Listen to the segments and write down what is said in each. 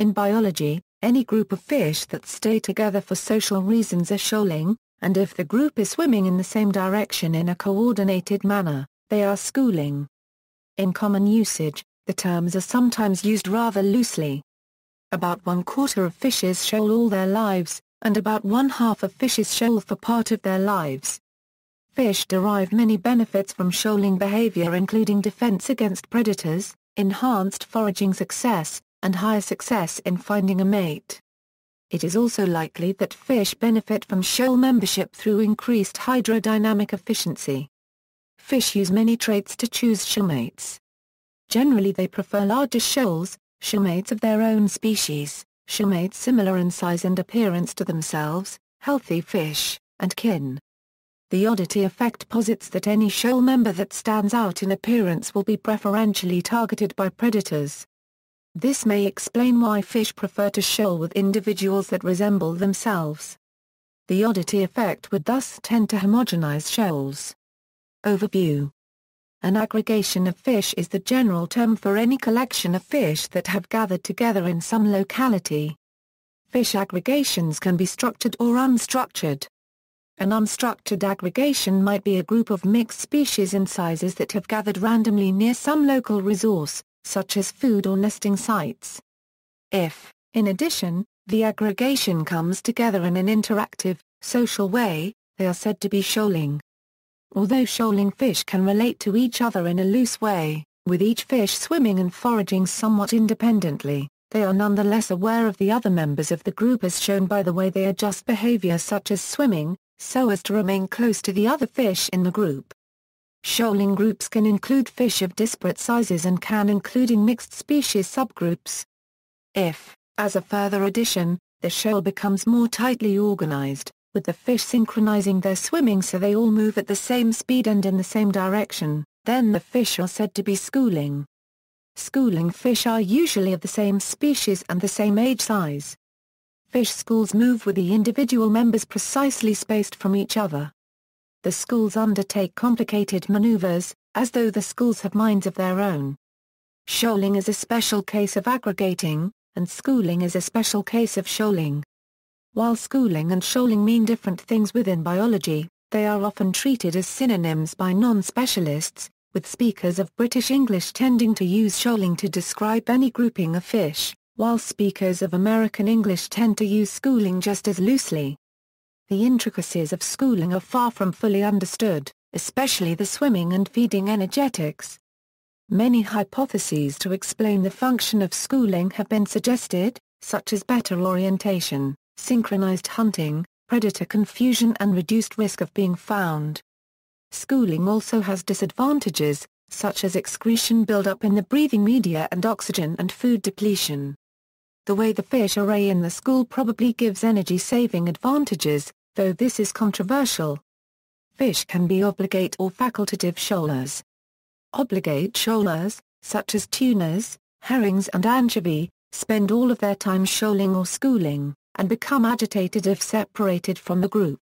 In biology, any group of fish that stay together for social reasons are shoaling, and if the group is swimming in the same direction in a coordinated manner, they are schooling. In common usage, the terms are sometimes used rather loosely. About one quarter of fishes shoal all their lives, and about one half of fishes shoal for part of their lives. Fish derive many benefits from shoaling behavior including defense against predators, enhanced foraging success, and higher success in finding a mate. It is also likely that fish benefit from shoal membership through increased hydrodynamic efficiency. Fish use many traits to choose shoalmates. Generally they prefer larger shoals, shoalmates of their own species, shoalmates similar in size and appearance to themselves, healthy fish, and kin. The oddity effect posits that any shoal member that stands out in appearance will be preferentially targeted by predators. This may explain why fish prefer to shoal with individuals that resemble themselves. The oddity effect would thus tend to homogenize shoals. Overview An aggregation of fish is the general term for any collection of fish that have gathered together in some locality. Fish aggregations can be structured or unstructured. An unstructured aggregation might be a group of mixed species and sizes that have gathered randomly near some local resource, such as food or nesting sites. If, in addition, the aggregation comes together in an interactive, social way, they are said to be shoaling. Although shoaling fish can relate to each other in a loose way, with each fish swimming and foraging somewhat independently, they are nonetheless aware of the other members of the group as shown by the way they adjust behavior such as swimming, so as to remain close to the other fish in the group. Shoaling groups can include fish of disparate sizes and can including mixed species subgroups. If, as a further addition, the shoal becomes more tightly organized, with the fish synchronizing their swimming so they all move at the same speed and in the same direction, then the fish are said to be schooling. Schooling fish are usually of the same species and the same age size. Fish schools move with the individual members precisely spaced from each other the schools undertake complicated maneuvers, as though the schools have minds of their own. Shoaling is a special case of aggregating, and schooling is a special case of shoaling. While schooling and shoaling mean different things within biology, they are often treated as synonyms by non-specialists, with speakers of British English tending to use shoaling to describe any grouping of fish, while speakers of American English tend to use schooling just as loosely. The intricacies of schooling are far from fully understood, especially the swimming and feeding energetics. Many hypotheses to explain the function of schooling have been suggested, such as better orientation, synchronized hunting, predator confusion and reduced risk of being found. Schooling also has disadvantages, such as excretion buildup in the breathing media and oxygen and food depletion. The way the fish array in the school probably gives energy saving advantages, though this is controversial. Fish can be obligate or facultative shoalers. Obligate shoalers, such as tunas, herrings and anchovy, spend all of their time shoaling or schooling, and become agitated if separated from the group.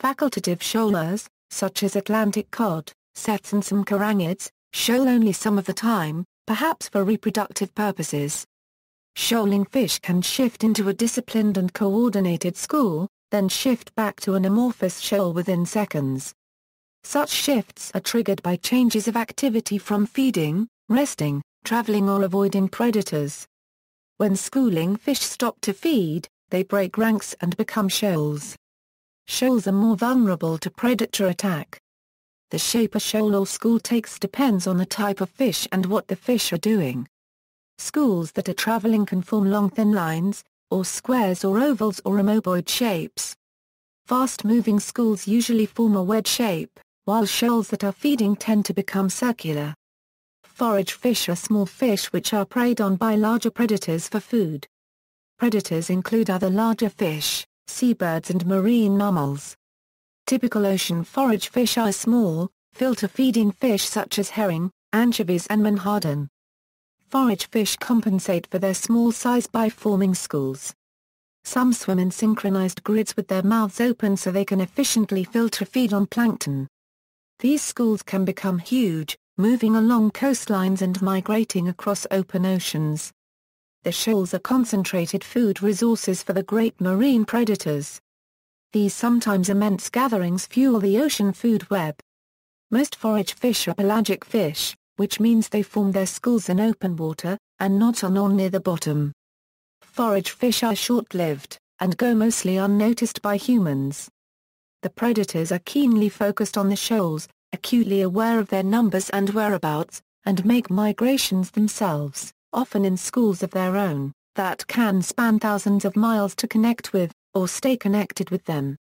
Facultative shoalers, such as Atlantic cod, sets and some carangids, shoal only some of the time, perhaps for reproductive purposes. Shoaling fish can shift into a disciplined and coordinated school, then shift back to an amorphous shell within seconds. Such shifts are triggered by changes of activity from feeding, resting, traveling or avoiding predators. When schooling fish stop to feed, they break ranks and become shoals. Shoals are more vulnerable to predator attack. The shape a shoal or school takes depends on the type of fish and what the fish are doing. Schools that are traveling can form long thin lines, or squares or ovals or amoeboid shapes. Fast-moving schools usually form a wedge shape, while shoals that are feeding tend to become circular. Forage fish are small fish which are preyed on by larger predators for food. Predators include other larger fish, seabirds and marine mammals. Typical ocean forage fish are small, filter-feeding fish such as herring, anchovies and menhaden. Forage fish compensate for their small size by forming schools. Some swim in synchronized grids with their mouths open so they can efficiently filter feed on plankton. These schools can become huge, moving along coastlines and migrating across open oceans. The shoals are concentrated food resources for the great marine predators. These sometimes immense gatherings fuel the ocean food web. Most forage fish are pelagic fish, which means they form their schools in open water, and not on or near the bottom. Forage fish are short-lived, and go mostly unnoticed by humans. The predators are keenly focused on the shoals, acutely aware of their numbers and whereabouts, and make migrations themselves, often in schools of their own, that can span thousands of miles to connect with, or stay connected with them.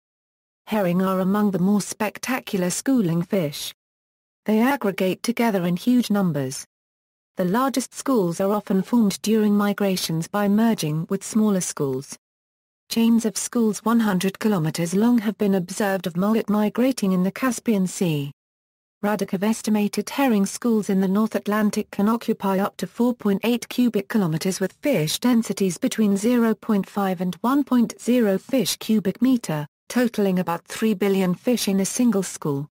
Herring are among the more spectacular schooling fish, they aggregate together in huge numbers. The largest schools are often formed during migrations by merging with smaller schools. Chains of schools 100 kilometers long have been observed of mullet migrating in the Caspian Sea. Radikov estimated herring schools in the North Atlantic can occupy up to 4.8 cubic kilometers with fish densities between 0.5 and 1.0 fish cubic meter, totaling about 3 billion fish in a single school.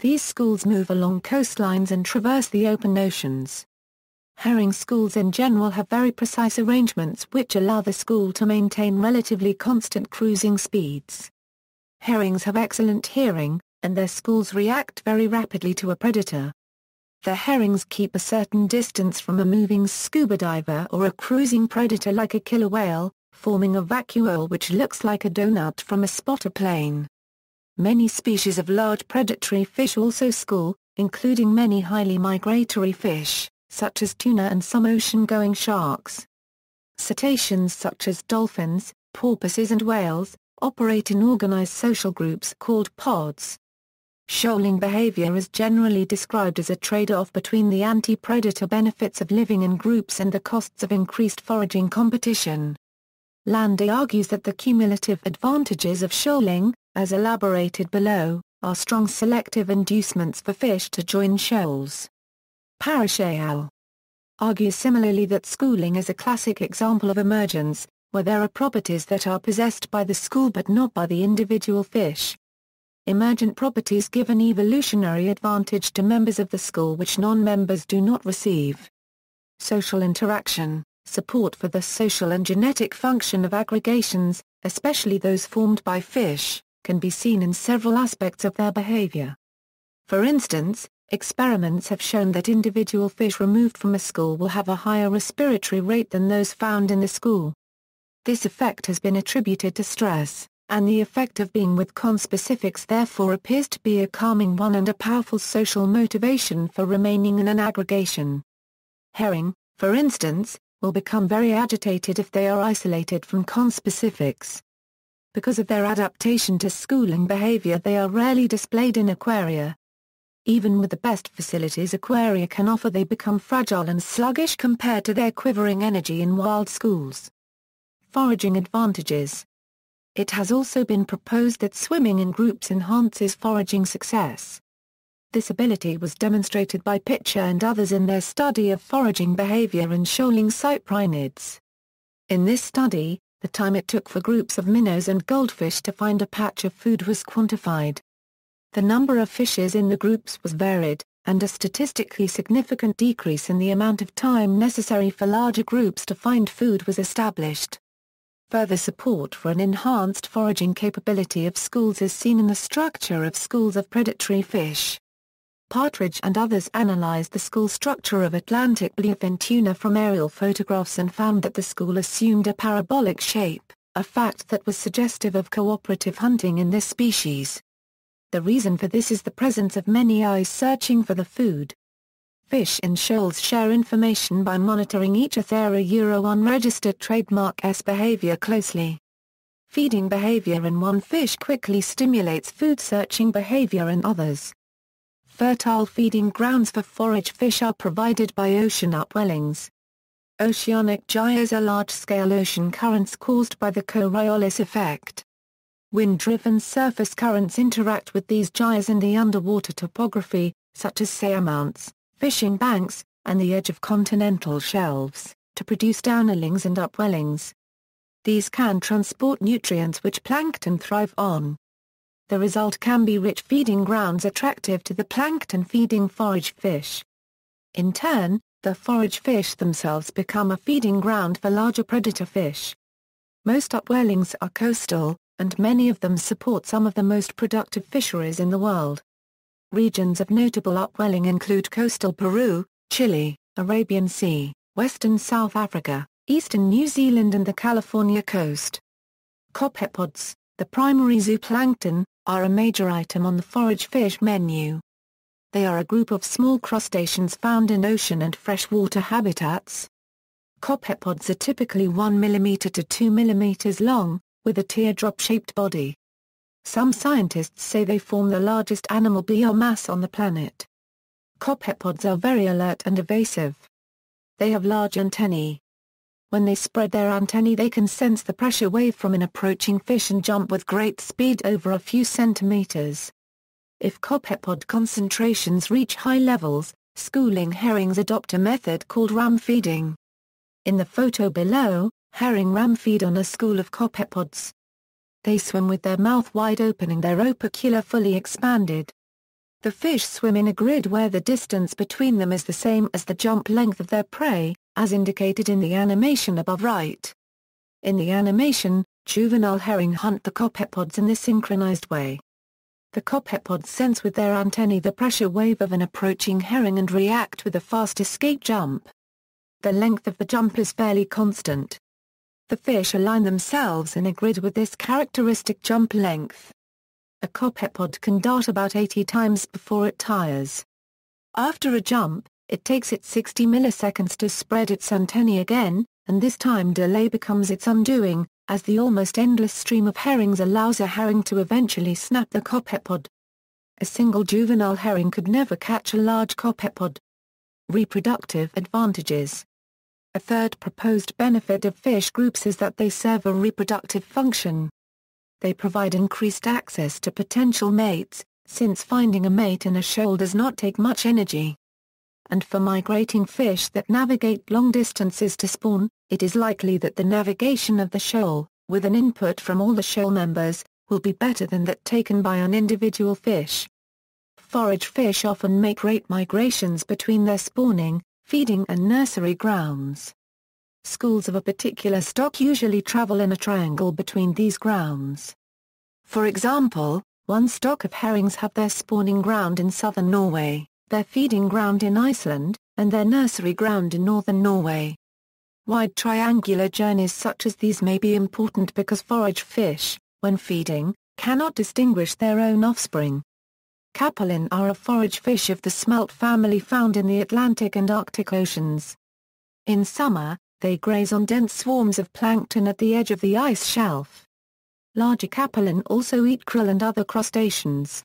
These schools move along coastlines and traverse the open oceans. Herring schools in general have very precise arrangements which allow the school to maintain relatively constant cruising speeds. Herrings have excellent hearing, and their schools react very rapidly to a predator. The herrings keep a certain distance from a moving scuba diver or a cruising predator like a killer whale, forming a vacuole which looks like a donut from a spotter plane. Many species of large predatory fish also school, including many highly migratory fish, such as tuna and some ocean-going sharks. Cetaceans such as dolphins, porpoises and whales, operate in organized social groups called pods. Shoaling behavior is generally described as a trade-off between the anti-predator benefits of living in groups and the costs of increased foraging competition. Landy argues that the cumulative advantages of shoaling, as elaborated below, are strong selective inducements for fish to join shoals. Parashayal argues similarly that schooling is a classic example of emergence, where there are properties that are possessed by the school but not by the individual fish. Emergent properties give an evolutionary advantage to members of the school which non-members do not receive. Social interaction, support for the social and genetic function of aggregations, especially those formed by fish, can be seen in several aspects of their behavior. For instance, experiments have shown that individual fish removed from a school will have a higher respiratory rate than those found in the school. This effect has been attributed to stress, and the effect of being with conspecifics therefore appears to be a calming one and a powerful social motivation for remaining in an aggregation. Herring, for instance, will become very agitated if they are isolated from conspecifics. Because of their adaptation to schooling behavior they are rarely displayed in aquaria. Even with the best facilities aquaria can offer they become fragile and sluggish compared to their quivering energy in wild schools. Foraging advantages It has also been proposed that swimming in groups enhances foraging success. This ability was demonstrated by Pitcher and others in their study of foraging behavior in shoaling cyprinids. In this study, the time it took for groups of minnows and goldfish to find a patch of food was quantified. The number of fishes in the groups was varied, and a statistically significant decrease in the amount of time necessary for larger groups to find food was established. Further support for an enhanced foraging capability of schools is seen in the structure of schools of predatory fish. Partridge and others analyzed the school structure of Atlantic bluefin tuna from aerial photographs and found that the school assumed a parabolic shape, a fact that was suggestive of cooperative hunting in this species. The reason for this is the presence of many eyes searching for the food. Fish in shoals share information by monitoring each Athera euro unregistered trademark S behavior closely. Feeding behavior in one fish quickly stimulates food searching behavior in others. Fertile feeding grounds for forage fish are provided by ocean upwellings. Oceanic gyres are large-scale ocean currents caused by the Coriolis effect. Wind-driven surface currents interact with these gyres in the underwater topography, such as seamounts, fishing banks, and the edge of continental shelves, to produce downwellings and upwellings. These can transport nutrients which plankton thrive on. The result can be rich feeding grounds attractive to the plankton feeding forage fish. In turn, the forage fish themselves become a feeding ground for larger predator fish. Most upwellings are coastal, and many of them support some of the most productive fisheries in the world. Regions of notable upwelling include coastal Peru, Chile, Arabian Sea, western South Africa, eastern New Zealand and the California coast. Copepods, the primary zooplankton, are a major item on the forage fish menu. They are a group of small crustaceans found in ocean and freshwater habitats. Copepods are typically 1 mm to 2 mm long, with a teardrop-shaped body. Some scientists say they form the largest animal biomass on the planet. Copepods are very alert and evasive. They have large antennae, when they spread their antennae they can sense the pressure wave from an approaching fish and jump with great speed over a few centimeters. If copepod concentrations reach high levels, schooling herrings adopt a method called ram feeding. In the photo below, herring ram feed on a school of copepods. They swim with their mouth wide open and their opercula fully expanded. The fish swim in a grid where the distance between them is the same as the jump length of their prey, as indicated in the animation above right. In the animation, juvenile herring hunt the copepods in the synchronized way. The copepods sense with their antennae the pressure wave of an approaching herring and react with a fast escape jump. The length of the jump is fairly constant. The fish align themselves in a grid with this characteristic jump length. A copepod can dart about 80 times before it tires. After a jump, it takes it 60 milliseconds to spread its antennae again, and this time delay becomes its undoing, as the almost endless stream of herrings allows a herring to eventually snap the copepod. A single juvenile herring could never catch a large copepod. Reproductive advantages A third proposed benefit of fish groups is that they serve a reproductive function. They provide increased access to potential mates, since finding a mate in a shoal does not take much energy and for migrating fish that navigate long distances to spawn, it is likely that the navigation of the shoal, with an input from all the shoal members, will be better than that taken by an individual fish. Forage fish often make great migrations between their spawning, feeding and nursery grounds. Schools of a particular stock usually travel in a triangle between these grounds. For example, one stock of herrings have their spawning ground in southern Norway, their feeding ground in Iceland, and their nursery ground in northern Norway. Wide triangular journeys such as these may be important because forage fish, when feeding, cannot distinguish their own offspring. Capelin are a forage fish of the smelt family found in the Atlantic and Arctic Oceans. In summer, they graze on dense swarms of plankton at the edge of the ice shelf. Larger capelin also eat krill and other crustaceans.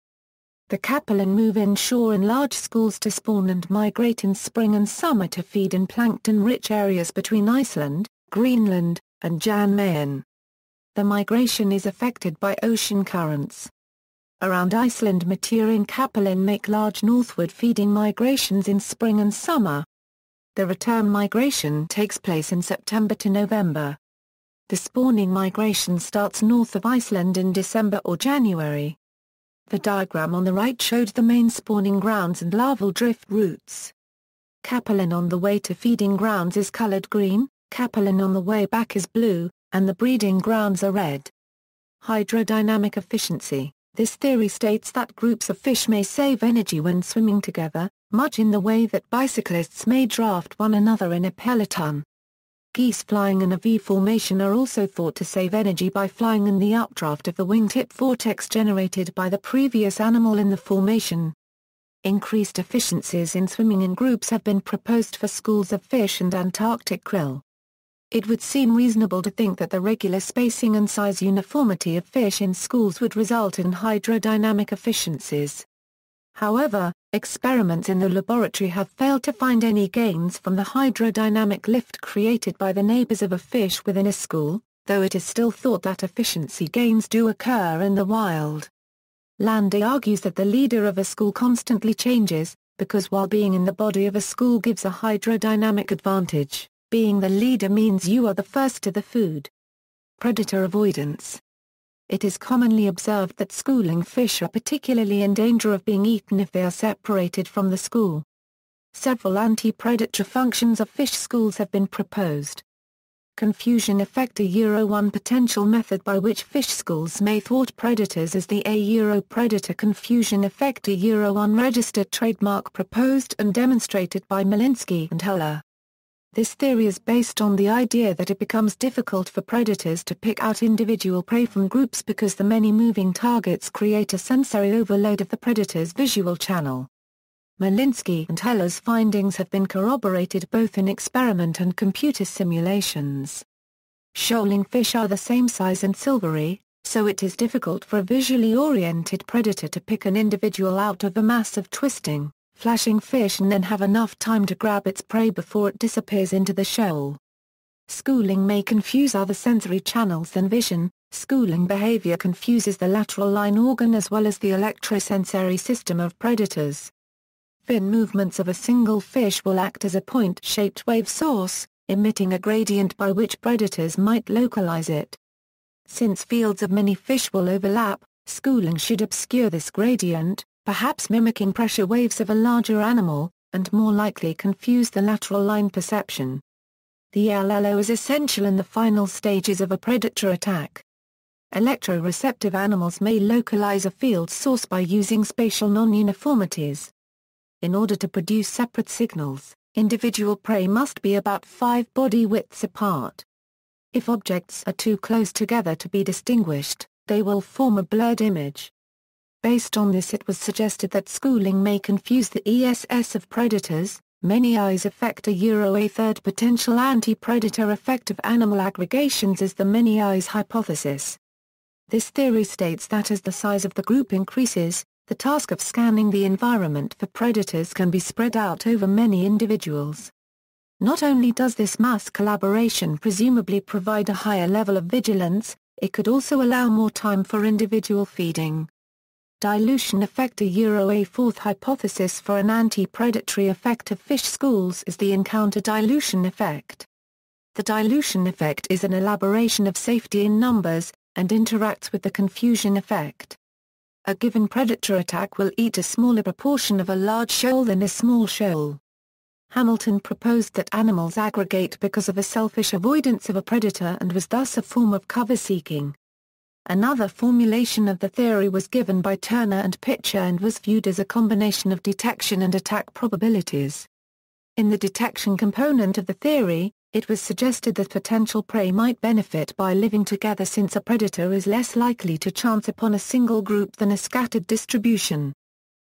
The capelin move inshore in large schools to spawn and migrate in spring and summer to feed in plankton-rich areas between Iceland, Greenland, and Jan Mayen. The migration is affected by ocean currents. Around Iceland maturing capelin make large northward feeding migrations in spring and summer. The return migration takes place in September to November. The spawning migration starts north of Iceland in December or January. The diagram on the right showed the main spawning grounds and larval drift routes. Capelin on the way to feeding grounds is colored green, capelin on the way back is blue, and the breeding grounds are red. Hydrodynamic efficiency This theory states that groups of fish may save energy when swimming together, much in the way that bicyclists may draft one another in a peloton. Geese flying in a V formation are also thought to save energy by flying in the updraft of the wingtip vortex generated by the previous animal in the formation. Increased efficiencies in swimming in groups have been proposed for schools of fish and Antarctic krill. It would seem reasonable to think that the regular spacing and size uniformity of fish in schools would result in hydrodynamic efficiencies. However, Experiments in the laboratory have failed to find any gains from the hydrodynamic lift created by the neighbors of a fish within a school, though it is still thought that efficiency gains do occur in the wild. Landy argues that the leader of a school constantly changes, because while being in the body of a school gives a hydrodynamic advantage, being the leader means you are the first to the food. Predator avoidance it is commonly observed that schooling fish are particularly in danger of being eaten if they are separated from the school. Several anti predator functions of fish schools have been proposed. Confusion effect A Euro 1 potential method by which fish schools may thwart predators is the A Euro predator confusion effect A Euro 1 registered trademark proposed and demonstrated by Malinsky and Heller. This theory is based on the idea that it becomes difficult for predators to pick out individual prey from groups because the many moving targets create a sensory overload of the predator's visual channel. Malinsky and Heller's findings have been corroborated both in experiment and computer simulations. Shoaling fish are the same size and silvery, so it is difficult for a visually oriented predator to pick an individual out of a mass of twisting, flashing fish and then have enough time to grab its prey before it disappears into the shoal. Schooling may confuse other sensory channels than vision, schooling behavior confuses the lateral line organ as well as the electrosensory system of predators. Fin movements of a single fish will act as a point-shaped wave source, emitting a gradient by which predators might localize it. Since fields of many fish will overlap, schooling should obscure this gradient, perhaps mimicking pressure waves of a larger animal, and more likely confuse the lateral line perception. The LLO is essential in the final stages of a predator attack. Electroreceptive animals may localize a field source by using spatial non-uniformities. In order to produce separate signals, individual prey must be about five body widths apart. If objects are too close together to be distinguished, they will form a blurred image. Based on this it was suggested that schooling may confuse the ESS of predators, many eyes affect a Euro A third potential anti-predator effect of animal aggregations is the many eyes hypothesis. This theory states that as the size of the group increases, the task of scanning the environment for predators can be spread out over many individuals. Not only does this mass collaboration presumably provide a higher level of vigilance, it could also allow more time for individual feeding. Dilution effect A Euro A fourth hypothesis for an anti-predatory effect of fish schools is the encounter dilution effect. The dilution effect is an elaboration of safety in numbers, and interacts with the confusion effect. A given predator attack will eat a smaller proportion of a large shoal than a small shoal. Hamilton proposed that animals aggregate because of a selfish avoidance of a predator and was thus a form of cover-seeking. Another formulation of the theory was given by Turner and Pitcher and was viewed as a combination of detection and attack probabilities. In the detection component of the theory, it was suggested that potential prey might benefit by living together since a predator is less likely to chance upon a single group than a scattered distribution.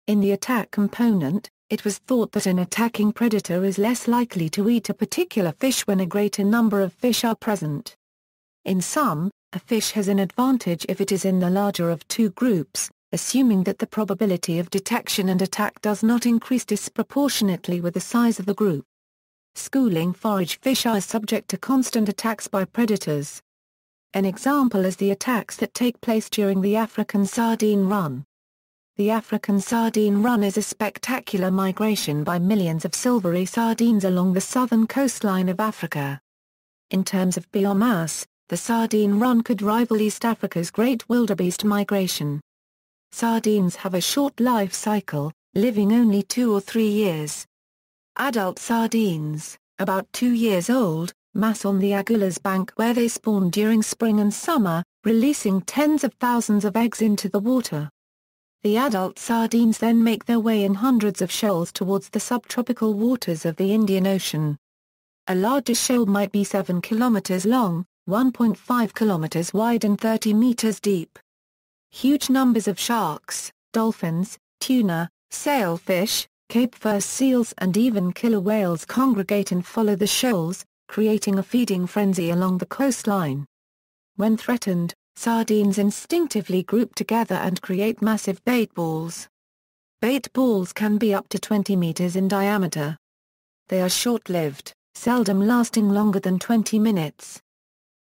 In the attack component, it was thought that an attacking predator is less likely to eat a particular fish when a greater number of fish are present. In sum, a fish has an advantage if it is in the larger of two groups, assuming that the probability of detection and attack does not increase disproportionately with the size of the group. Schooling forage fish are subject to constant attacks by predators. An example is the attacks that take place during the African sardine run. The African sardine run is a spectacular migration by millions of silvery sardines along the southern coastline of Africa. In terms of biomass, the sardine run could rival East Africa's great wildebeest migration. Sardines have a short life cycle, living only two or three years. Adult sardines, about two years old, mass on the Agulhas bank where they spawn during spring and summer, releasing tens of thousands of eggs into the water. The adult sardines then make their way in hundreds of shoals towards the subtropical waters of the Indian Ocean. A larger shoal might be 7 kilometers long, 1.5 kilometers wide and 30 meters deep. Huge numbers of sharks, dolphins, tuna, sailfish, Cape Fur seals and even killer whales congregate and follow the shoals, creating a feeding frenzy along the coastline. When threatened, sardines instinctively group together and create massive bait balls. Bait balls can be up to 20 meters in diameter. They are short-lived, seldom lasting longer than 20 minutes.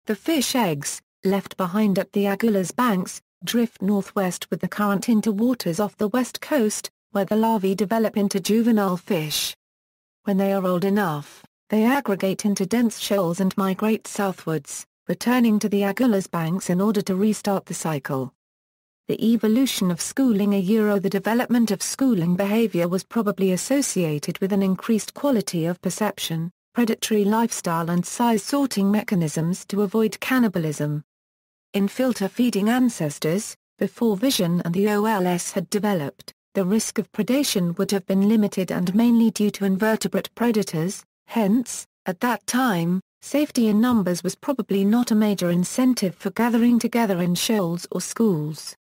The fish eggs, left behind at the Agulhas banks, drift northwest with the current into waters off the west coast, where the larvae develop into juvenile fish. When they are old enough, they aggregate into dense shoals and migrate southwards, returning to the Agulhas banks in order to restart the cycle. The evolution of schooling a euro The development of schooling behavior was probably associated with an increased quality of perception, predatory lifestyle and size sorting mechanisms to avoid cannibalism. In filter feeding ancestors, before vision and the OLS had developed, the risk of predation would have been limited and mainly due to invertebrate predators, hence, at that time, safety in numbers was probably not a major incentive for gathering together in shoals or schools.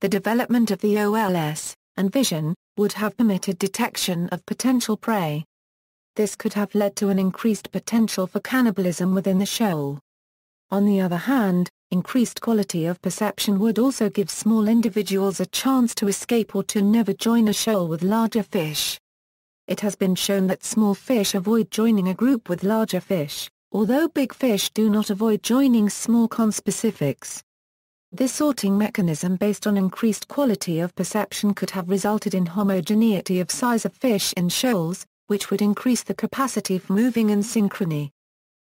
The development of the OLS, and vision, would have permitted detection of potential prey, this could have led to an increased potential for cannibalism within the shoal. On the other hand, increased quality of perception would also give small individuals a chance to escape or to never join a shoal with larger fish. It has been shown that small fish avoid joining a group with larger fish, although big fish do not avoid joining small conspecifics. This sorting mechanism based on increased quality of perception could have resulted in homogeneity of size of fish in shoals, which would increase the capacity for moving in synchrony.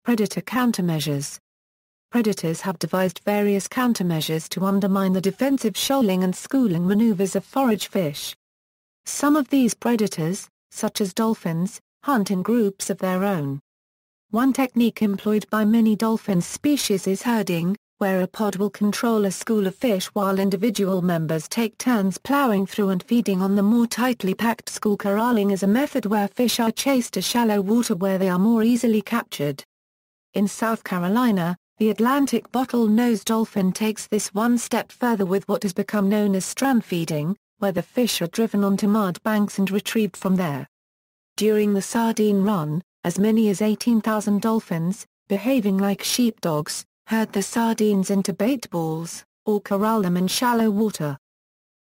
Predator countermeasures Predators have devised various countermeasures to undermine the defensive shoaling and schooling maneuvers of forage fish. Some of these predators, such as dolphins, hunt in groups of their own. One technique employed by many dolphin species is herding, where a pod will control a school of fish while individual members take turns plowing through and feeding on the more tightly packed school. Corralling is a method where fish are chased to shallow water where they are more easily captured. In South Carolina, the Atlantic bottlenose dolphin takes this one step further with what has become known as strand feeding, where the fish are driven onto mud banks and retrieved from there. During the sardine run, as many as 18,000 dolphins, behaving like sheepdogs, herd the sardines into bait balls, or corral them in shallow water.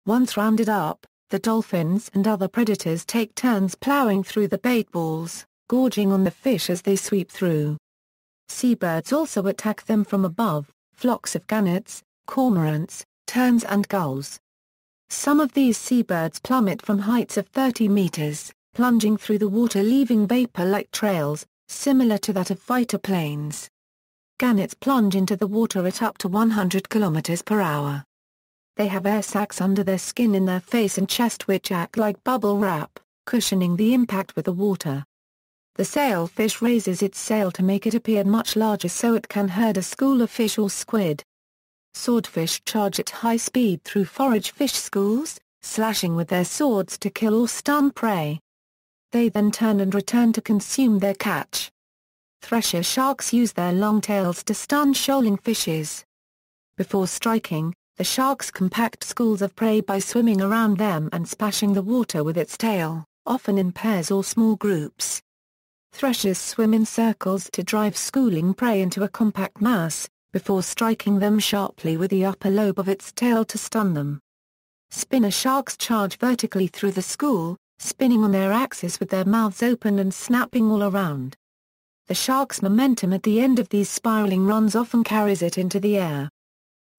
Once rounded up, the dolphins and other predators take turns plowing through the bait balls, gorging on the fish as they sweep through. Seabirds also attack them from above, flocks of gannets, cormorants, terns and gulls. Some of these seabirds plummet from heights of 30 meters, plunging through the water leaving vapor-like trails, similar to that of fighter planes. Gannets plunge into the water at up to 100 km per hour. They have air sacs under their skin in their face and chest which act like bubble wrap, cushioning the impact with the water. The sailfish raises its sail to make it appear much larger so it can herd a school of fish or squid. Swordfish charge at high speed through forage fish schools, slashing with their swords to kill or stun prey. They then turn and return to consume their catch. Thresher sharks use their long tails to stun shoaling fishes. Before striking, the sharks compact schools of prey by swimming around them and splashing the water with its tail, often in pairs or small groups. Threshers swim in circles to drive schooling prey into a compact mass, before striking them sharply with the upper lobe of its tail to stun them. Spinner sharks charge vertically through the school, spinning on their axis with their mouths open and snapping all around. The shark's momentum at the end of these spiraling runs often carries it into the air.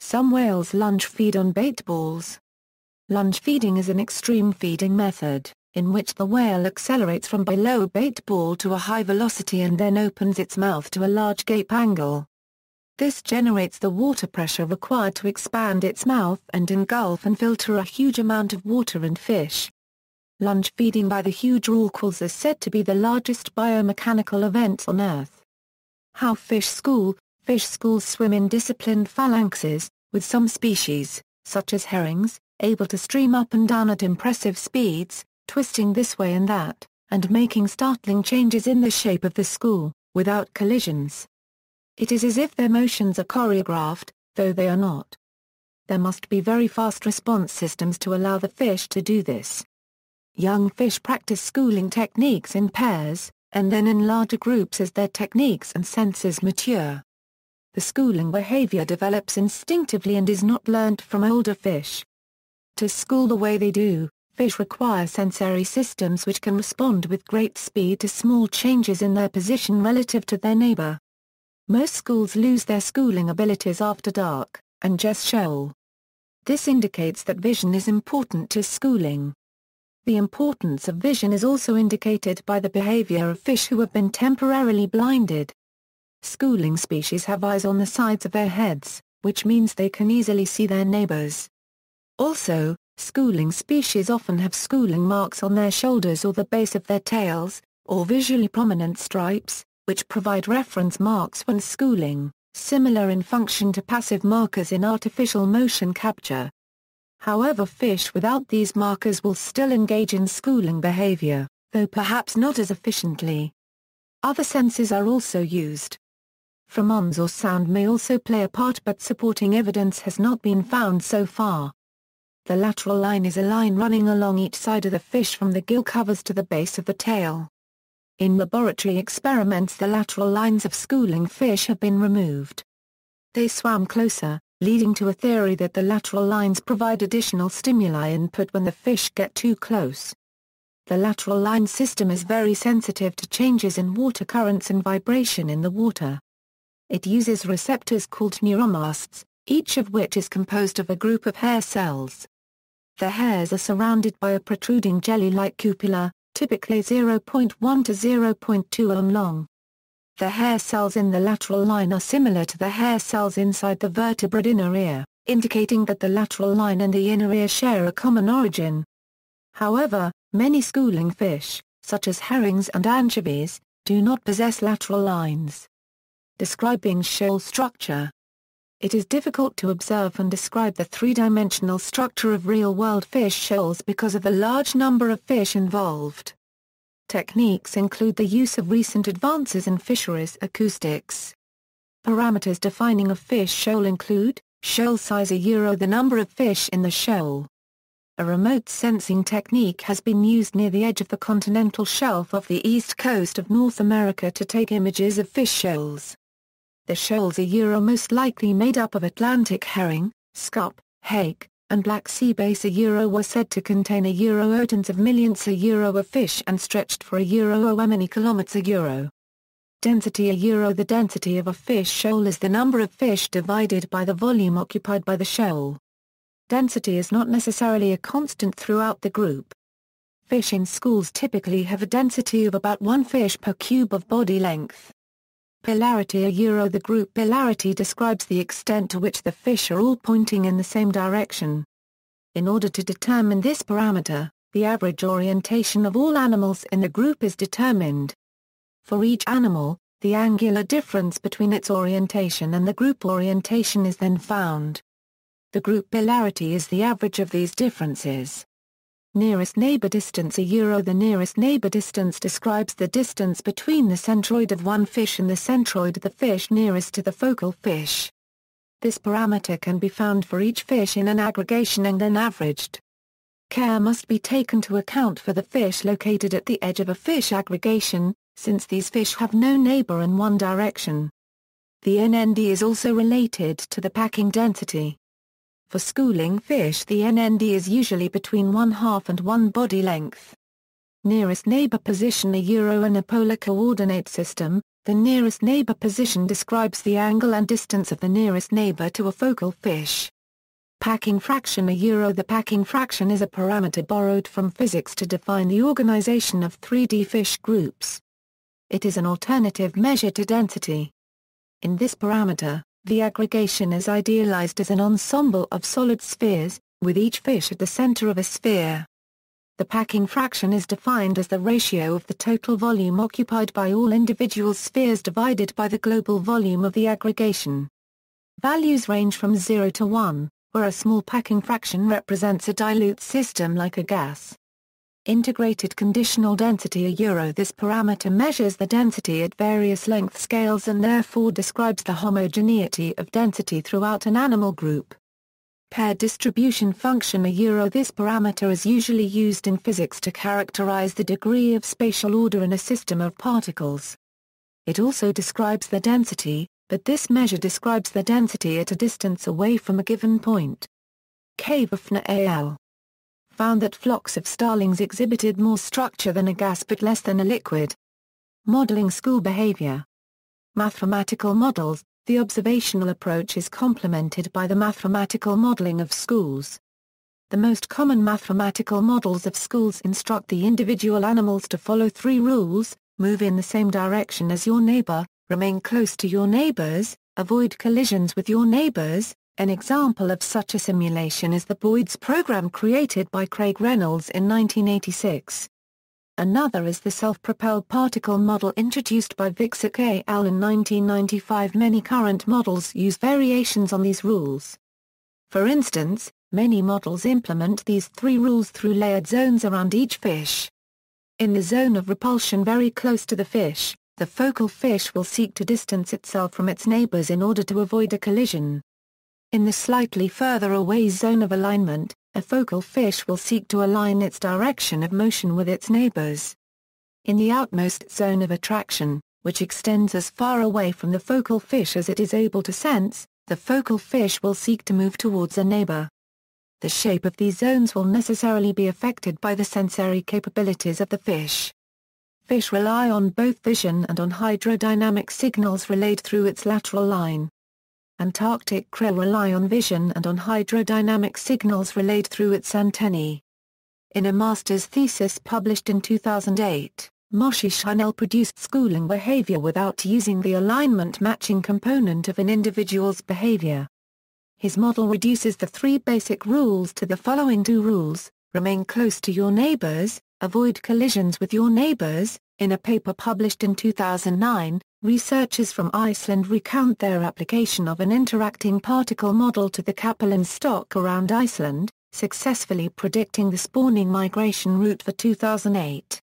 Some whales lunge feed on bait balls. Lunge feeding is an extreme feeding method, in which the whale accelerates from below bait ball to a high velocity and then opens its mouth to a large gape angle. This generates the water pressure required to expand its mouth and engulf and filter a huge amount of water and fish. Lunge feeding by the huge rorquals is said to be the largest biomechanical event on Earth. How fish school Fish schools swim in disciplined phalanxes, with some species, such as herrings, able to stream up and down at impressive speeds, twisting this way and that, and making startling changes in the shape of the school, without collisions. It is as if their motions are choreographed, though they are not. There must be very fast response systems to allow the fish to do this, Young fish practice schooling techniques in pairs, and then in larger groups as their techniques and senses mature. The schooling behavior develops instinctively and is not learned from older fish. To school the way they do, fish require sensory systems which can respond with great speed to small changes in their position relative to their neighbor. Most schools lose their schooling abilities after dark, and just shoal. This indicates that vision is important to schooling. The importance of vision is also indicated by the behavior of fish who have been temporarily blinded. Schooling species have eyes on the sides of their heads, which means they can easily see their neighbors. Also, schooling species often have schooling marks on their shoulders or the base of their tails, or visually prominent stripes, which provide reference marks when schooling, similar in function to passive markers in artificial motion capture. However fish without these markers will still engage in schooling behavior, though perhaps not as efficiently. Other senses are also used. Pheromones or sound may also play a part but supporting evidence has not been found so far. The lateral line is a line running along each side of the fish from the gill covers to the base of the tail. In laboratory experiments the lateral lines of schooling fish have been removed. They swam closer, leading to a theory that the lateral lines provide additional stimuli input when the fish get too close. The lateral line system is very sensitive to changes in water currents and vibration in the water. It uses receptors called neuromasts, each of which is composed of a group of hair cells. The hairs are surrounded by a protruding jelly-like cupula, typically 0.1 to 0.2 ohm long. The hair cells in the lateral line are similar to the hair cells inside the vertebrate inner ear, indicating that the lateral line and the inner ear share a common origin. However, many schooling fish, such as herrings and anchovies, do not possess lateral lines. Describing shell structure It is difficult to observe and describe the three-dimensional structure of real-world fish shoals because of the large number of fish involved. Techniques include the use of recent advances in fisheries acoustics. Parameters defining a fish shoal include, shoal size a euro the number of fish in the shoal. A remote sensing technique has been used near the edge of the continental shelf off the east coast of North America to take images of fish shoals. The shoals a year are most likely made up of Atlantic herring, scup, hake, and Black Sea Bass a euro were said to contain a euro otons of millions a euro of fish and stretched for a euro or many kilometers a euro. Density a euro The density of a fish shoal is the number of fish divided by the volume occupied by the shoal. Density is not necessarily a constant throughout the group. Fish in schools typically have a density of about one fish per cube of body length. Polarity A Euro The group polarity describes the extent to which the fish are all pointing in the same direction. In order to determine this parameter, the average orientation of all animals in the group is determined. For each animal, the angular difference between its orientation and the group orientation is then found. The group polarity is the average of these differences. Nearest neighbor distance A euro The nearest neighbor distance describes the distance between the centroid of one fish and the centroid of the fish nearest to the focal fish. This parameter can be found for each fish in an aggregation and then averaged. Care must be taken to account for the fish located at the edge of a fish aggregation, since these fish have no neighbor in one direction. The NND is also related to the packing density. For schooling fish the NND is usually between one half and one body length. Nearest neighbor position A Euro and a polar coordinate system, the nearest neighbor position describes the angle and distance of the nearest neighbor to a focal fish. Packing fraction A euro The packing fraction is a parameter borrowed from physics to define the organization of 3D fish groups. It is an alternative measure to density. In this parameter, the aggregation is idealized as an ensemble of solid spheres, with each fish at the center of a sphere. The packing fraction is defined as the ratio of the total volume occupied by all individual spheres divided by the global volume of the aggregation. Values range from 0 to 1, where a small packing fraction represents a dilute system like a gas, Integrated conditional density a euro This parameter measures the density at various length scales and therefore describes the homogeneity of density throughout an animal group. Pair distribution function a euro This parameter is usually used in physics to characterize the degree of spatial order in a system of particles. It also describes the density, but this measure describes the density at a distance away from a given point. Kavafna al found that flocks of starlings exhibited more structure than a gas but less than a liquid. Modeling school behavior. Mathematical models, the observational approach is complemented by the mathematical modeling of schools. The most common mathematical models of schools instruct the individual animals to follow three rules, move in the same direction as your neighbor, remain close to your neighbors, avoid collisions with your neighbors, an example of such a simulation is the Boyd's program created by Craig Reynolds in 1986. Another is the self-propelled particle model introduced by Vixic al. in 1995. Many current models use variations on these rules. For instance, many models implement these three rules through layered zones around each fish. In the zone of repulsion very close to the fish, the focal fish will seek to distance itself from its neighbors in order to avoid a collision. In the slightly further away zone of alignment, a focal fish will seek to align its direction of motion with its neighbors. In the outmost zone of attraction, which extends as far away from the focal fish as it is able to sense, the focal fish will seek to move towards a neighbor. The shape of these zones will necessarily be affected by the sensory capabilities of the fish. Fish rely on both vision and on hydrodynamic signals relayed through its lateral line. Antarctic krill rely on vision and on hydrodynamic signals relayed through its antennae. In a master's thesis published in 2008, Moshe Chanel produced schooling behavior without using the alignment matching component of an individual's behavior. His model reduces the three basic rules to the following two rules, remain close to your neighbors, avoid collisions with your neighbors, in a paper published in 2009, Researchers from Iceland recount their application of an interacting particle model to the capelin stock around Iceland, successfully predicting the spawning migration route for 2008.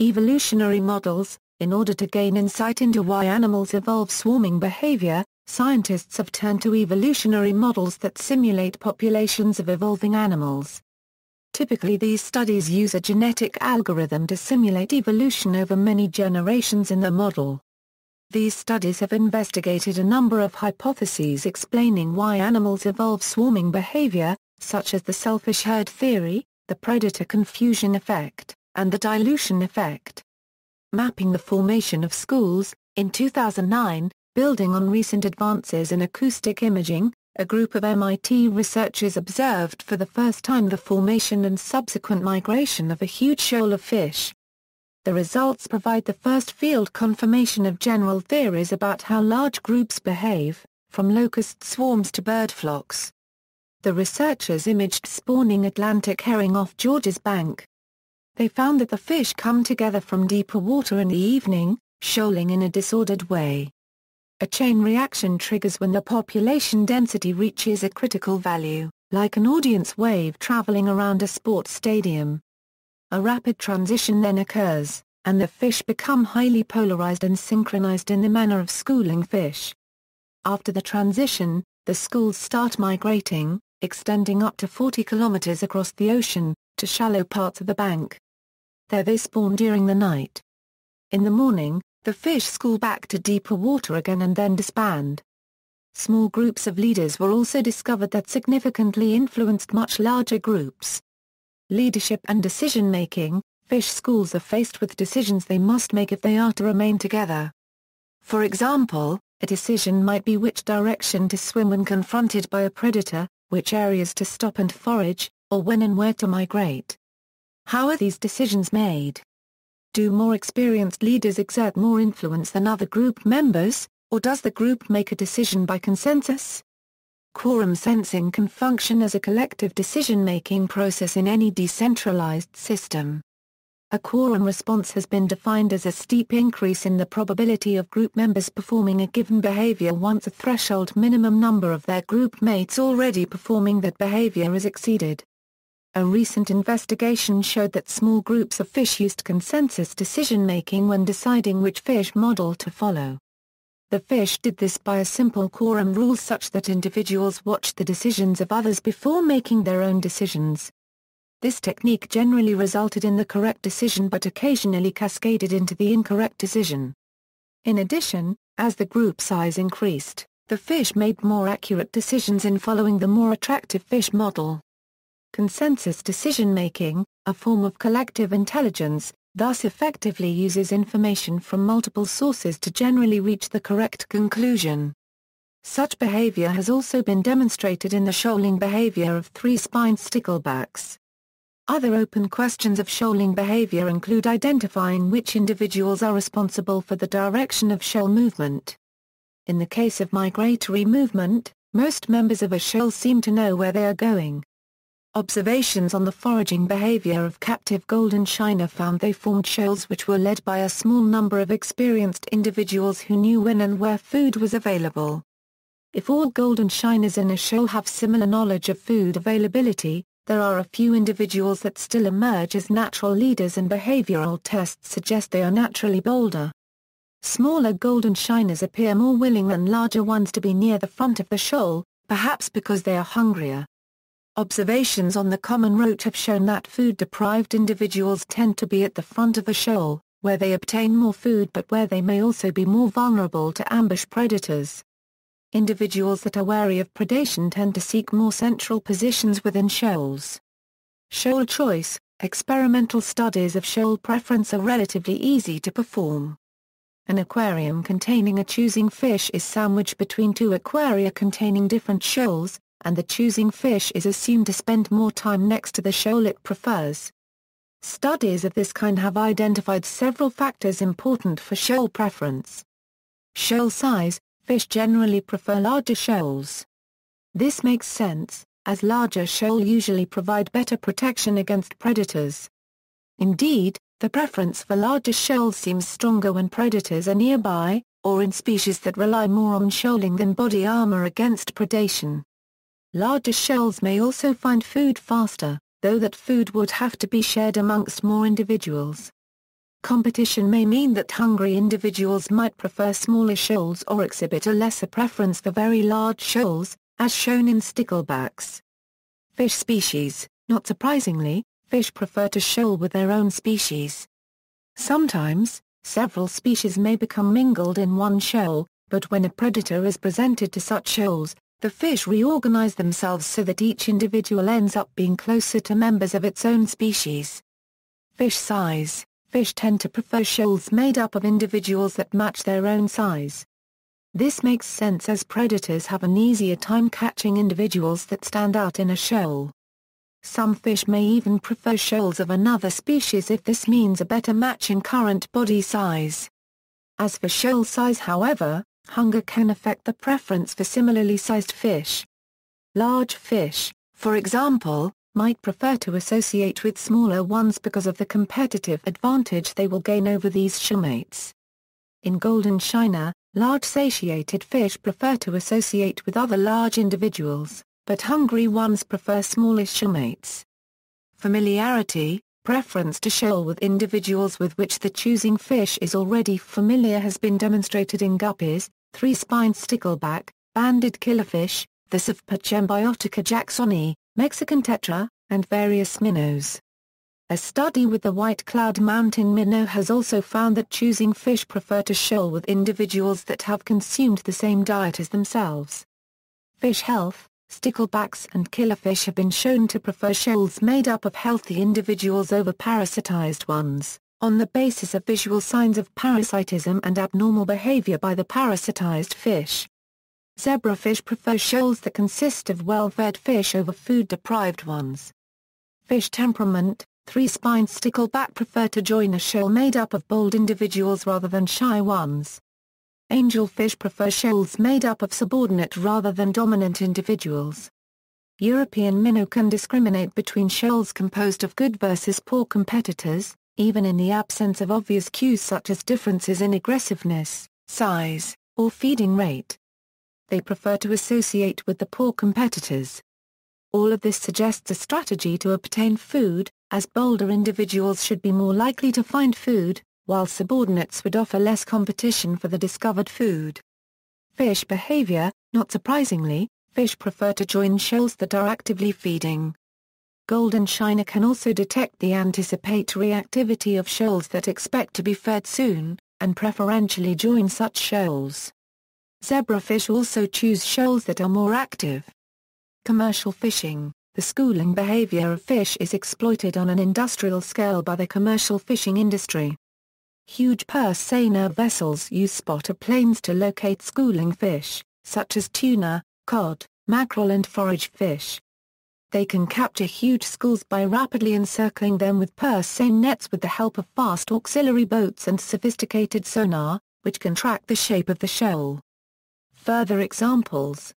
Evolutionary models, in order to gain insight into why animals evolve swarming behavior, scientists have turned to evolutionary models that simulate populations of evolving animals. Typically these studies use a genetic algorithm to simulate evolution over many generations in the model. These studies have investigated a number of hypotheses explaining why animals evolve swarming behavior, such as the selfish herd theory, the predator confusion effect, and the dilution effect. Mapping the formation of schools, in 2009, building on recent advances in acoustic imaging, a group of MIT researchers observed for the first time the formation and subsequent migration of a huge shoal of fish, the results provide the first field confirmation of general theories about how large groups behave, from locust swarms to bird flocks. The researchers imaged spawning Atlantic herring off George's Bank. They found that the fish come together from deeper water in the evening, shoaling in a disordered way. A chain reaction triggers when the population density reaches a critical value, like an audience wave traveling around a sports stadium. A rapid transition then occurs, and the fish become highly polarized and synchronized in the manner of schooling fish. After the transition, the schools start migrating, extending up to 40 kilometers across the ocean, to shallow parts of the bank. There they spawn during the night. In the morning, the fish school back to deeper water again and then disband. Small groups of leaders were also discovered that significantly influenced much larger groups leadership and decision-making, fish schools are faced with decisions they must make if they are to remain together. For example, a decision might be which direction to swim when confronted by a predator, which areas to stop and forage, or when and where to migrate. How are these decisions made? Do more experienced leaders exert more influence than other group members, or does the group make a decision by consensus? Quorum sensing can function as a collective decision-making process in any decentralized system. A quorum response has been defined as a steep increase in the probability of group members performing a given behavior once a threshold minimum number of their group mates already performing that behavior is exceeded. A recent investigation showed that small groups of fish used consensus decision-making when deciding which fish model to follow. The fish did this by a simple quorum rule such that individuals watched the decisions of others before making their own decisions. This technique generally resulted in the correct decision but occasionally cascaded into the incorrect decision. In addition, as the group size increased, the fish made more accurate decisions in following the more attractive fish model. Consensus decision-making, a form of collective intelligence, thus effectively uses information from multiple sources to generally reach the correct conclusion. Such behavior has also been demonstrated in the shoaling behavior of three-spined sticklebacks. Other open questions of shoaling behavior include identifying which individuals are responsible for the direction of shoal movement. In the case of migratory movement, most members of a shoal seem to know where they are going, Observations on the foraging behavior of captive golden shiner found they formed shoals which were led by a small number of experienced individuals who knew when and where food was available. If all golden shiners in a shoal have similar knowledge of food availability, there are a few individuals that still emerge as natural leaders and behavioral tests suggest they are naturally bolder. Smaller golden shiners appear more willing than larger ones to be near the front of the shoal, perhaps because they are hungrier. Observations on the common route have shown that food-deprived individuals tend to be at the front of a shoal, where they obtain more food but where they may also be more vulnerable to ambush predators. Individuals that are wary of predation tend to seek more central positions within shoals. Shoal choice, experimental studies of shoal preference are relatively easy to perform. An aquarium containing a choosing fish is sandwiched between two aquaria containing different shoals, and the choosing fish is assumed to spend more time next to the shoal it prefers. Studies of this kind have identified several factors important for shoal preference. Shoal size, fish generally prefer larger shoals. This makes sense, as larger shoal usually provide better protection against predators. Indeed, the preference for larger shoals seems stronger when predators are nearby, or in species that rely more on shoaling than body armor against predation. Larger shells may also find food faster, though that food would have to be shared amongst more individuals. Competition may mean that hungry individuals might prefer smaller shoals or exhibit a lesser preference for very large shoals, as shown in sticklebacks. Fish species, not surprisingly, fish prefer to shoal with their own species. Sometimes, several species may become mingled in one shoal, but when a predator is presented to such shoals, the fish reorganize themselves so that each individual ends up being closer to members of its own species. Fish size Fish tend to prefer shoals made up of individuals that match their own size. This makes sense as predators have an easier time catching individuals that stand out in a shoal. Some fish may even prefer shoals of another species if this means a better match in current body size. As for shoal size however, Hunger can affect the preference for similarly sized fish. Large fish, for example, might prefer to associate with smaller ones because of the competitive advantage they will gain over these shellmates. In golden China, large satiated fish prefer to associate with other large individuals, but hungry ones prefer smaller shellmates. Familiarity, preference to shell with individuals with which the choosing fish is already familiar has been demonstrated in guppies, three-spined stickleback, banded killerfish, the Sovpachembiotica jacksoni, Mexican tetra, and various minnows. A study with the White Cloud Mountain minnow has also found that choosing fish prefer to shoal with individuals that have consumed the same diet as themselves. Fish health, sticklebacks and killerfish have been shown to prefer shoals made up of healthy individuals over parasitized ones on the basis of visual signs of parasitism and abnormal behavior by the parasitized fish. Zebrafish prefer shoals that consist of well-fed fish over food-deprived ones. Fish temperament, three-spined stickleback prefer to join a shoal made up of bold individuals rather than shy ones. Angelfish prefer shoals made up of subordinate rather than dominant individuals. European minnow can discriminate between shoals composed of good versus poor competitors, even in the absence of obvious cues such as differences in aggressiveness, size, or feeding rate. They prefer to associate with the poor competitors. All of this suggests a strategy to obtain food, as bolder individuals should be more likely to find food, while subordinates would offer less competition for the discovered food. Fish behavior, not surprisingly, fish prefer to join shoals that are actively feeding, Golden Shiner can also detect the anticipatory activity of shoals that expect to be fed soon, and preferentially join such shoals. Zebrafish also choose shoals that are more active. Commercial fishing The schooling behavior of fish is exploited on an industrial scale by the commercial fishing industry. Huge seiner vessels use spotter planes to locate schooling fish, such as tuna, cod, mackerel and forage fish they can capture huge schools by rapidly encircling them with purse seine nets with the help of fast auxiliary boats and sophisticated sonar, which can track the shape of the shoal. Further examples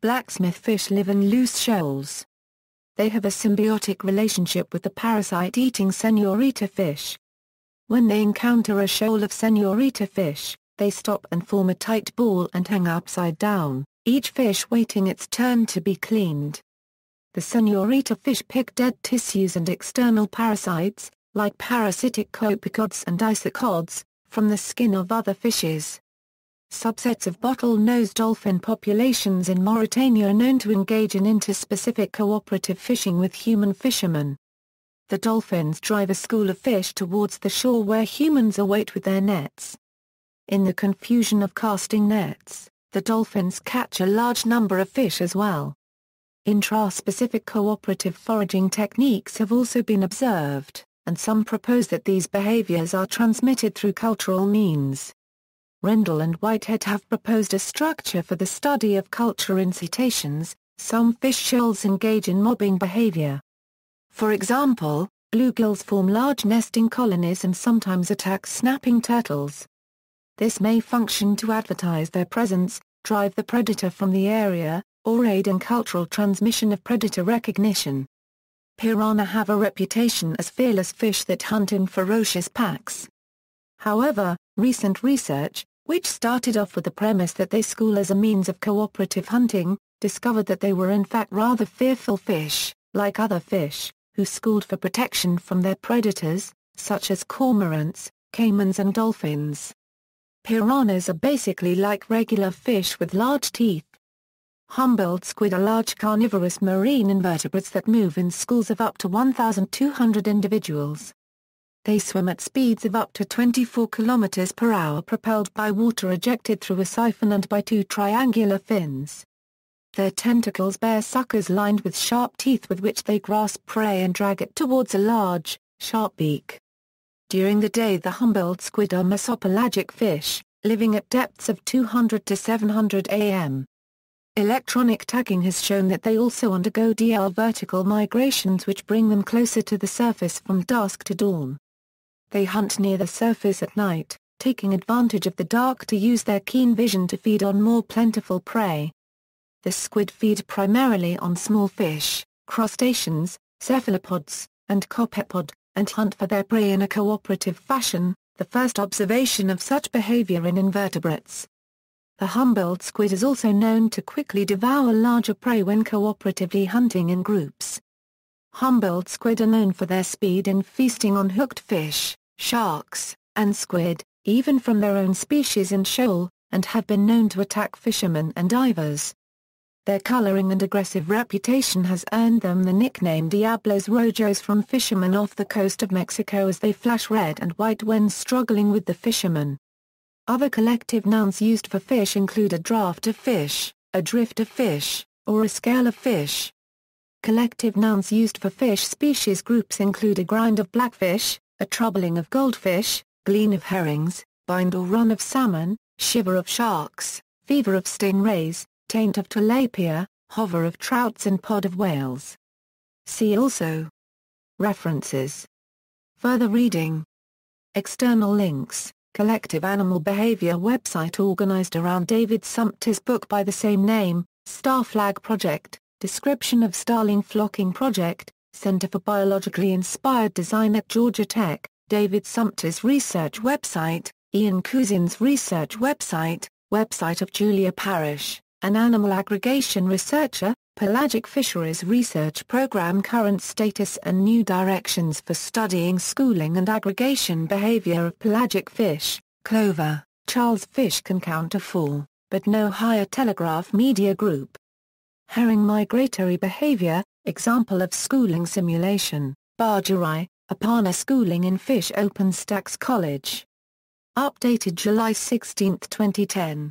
Blacksmith fish live in loose shoals. They have a symbiotic relationship with the parasite-eating senorita fish. When they encounter a shoal of senorita fish, they stop and form a tight ball and hang upside down, each fish waiting its turn to be cleaned. The senorita fish pick dead tissues and external parasites, like parasitic copepods and isopods, from the skin of other fishes. Subsets of bottlenose dolphin populations in Mauritania are known to engage in interspecific cooperative fishing with human fishermen. The dolphins drive a school of fish towards the shore where humans await with their nets. In the confusion of casting nets, the dolphins catch a large number of fish as well. Intraspecific cooperative foraging techniques have also been observed, and some propose that these behaviors are transmitted through cultural means. Rendell and Whitehead have proposed a structure for the study of culture in cetaceans, some fish shoals engage in mobbing behavior. For example, bluegills form large nesting colonies and sometimes attack snapping turtles. This may function to advertise their presence, drive the predator from the area, or aid in cultural transmission of predator recognition. Piranha have a reputation as fearless fish that hunt in ferocious packs. However, recent research, which started off with the premise that they school as a means of cooperative hunting, discovered that they were in fact rather fearful fish, like other fish, who schooled for protection from their predators, such as cormorants, caimans and dolphins. Piranhas are basically like regular fish with large teeth, Humboldt squid are large carnivorous marine invertebrates that move in schools of up to 1,200 individuals. They swim at speeds of up to 24 km per hour propelled by water ejected through a siphon and by two triangular fins. Their tentacles bear suckers lined with sharp teeth with which they grasp prey and drag it towards a large, sharp beak. During the day the Humboldt squid are mesopelagic fish, living at depths of 200 to 700 am. Electronic tagging has shown that they also undergo DL vertical migrations which bring them closer to the surface from dusk to dawn. They hunt near the surface at night, taking advantage of the dark to use their keen vision to feed on more plentiful prey. The squid feed primarily on small fish, crustaceans, cephalopods, and copepod, and hunt for their prey in a cooperative fashion, the first observation of such behavior in invertebrates, the Humboldt squid is also known to quickly devour larger prey when cooperatively hunting in groups. Humboldt squid are known for their speed in feasting on hooked fish, sharks, and squid, even from their own species in shoal, and have been known to attack fishermen and divers. Their coloring and aggressive reputation has earned them the nickname Diablos Rojos from fishermen off the coast of Mexico as they flash red and white when struggling with the fishermen. Other collective nouns used for fish include a draft of fish, a drift of fish, or a scale of fish. Collective nouns used for fish species groups include a grind of blackfish, a troubling of goldfish, glean of herrings, bind or run of salmon, shiver of sharks, fever of stingrays, taint of tilapia, hover of trouts and pod of whales. See also. References. Further reading. External links collective animal behavior website organized around David Sumpter's book by the same name, Star Flag Project, Description of Starling Flocking Project, Center for Biologically Inspired Design at Georgia Tech, David Sumpter's research website, Ian Cousin's research website, website of Julia Parish, an animal aggregation researcher, Pelagic Fisheries Research Program Current Status and New Directions for Studying Schooling and Aggregation Behavior of Pelagic Fish, Clover, Charles Fish can count to four, but no higher Telegraph Media Group. Herring Migratory Behavior, example of schooling simulation, Bargerai, Apana Schooling in Fish OpenStax College. Updated July 16, 2010.